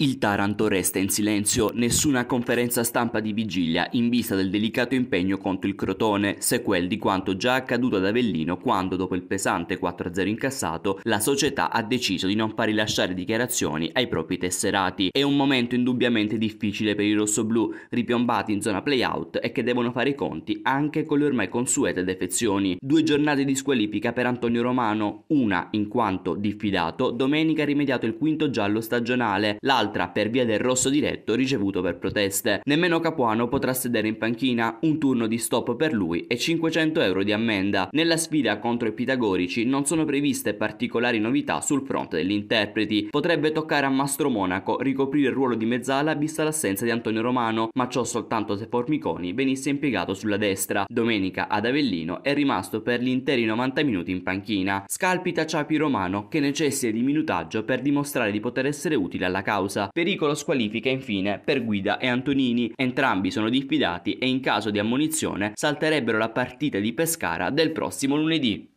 Il Taranto resta in silenzio, nessuna conferenza stampa di vigilia in vista del delicato impegno contro il Crotone, sequel di quanto già accaduto ad Avellino quando dopo il pesante 4-0 incassato la società ha deciso di non far rilasciare dichiarazioni ai propri tesserati. È un momento indubbiamente difficile per i rossoblù, ripiombati in zona playout e che devono fare i conti anche con le ormai consuete defezioni. Due giornate di squalifica per Antonio Romano, una in quanto diffidato, domenica rimediato il quinto giallo stagionale, l'altra l'altra per via del rosso diretto ricevuto per proteste. Nemmeno Capuano potrà sedere in panchina, un turno di stop per lui e 500 euro di ammenda. Nella sfida contro i pitagorici non sono previste particolari novità sul fronte degli interpreti. Potrebbe toccare a Mastro Monaco ricoprire il ruolo di mezzala vista l'assenza di Antonio Romano, ma ciò soltanto se Formiconi venisse impiegato sulla destra. Domenica ad Avellino è rimasto per gli interi 90 minuti in panchina. Scalpita Ciapi Romano che necessita di minutaggio per dimostrare di poter essere utile alla causa. Monza. Pericolo squalifica infine per Guida e Antonini. Entrambi sono diffidati e in caso di ammonizione salterebbero la partita di Pescara del prossimo lunedì.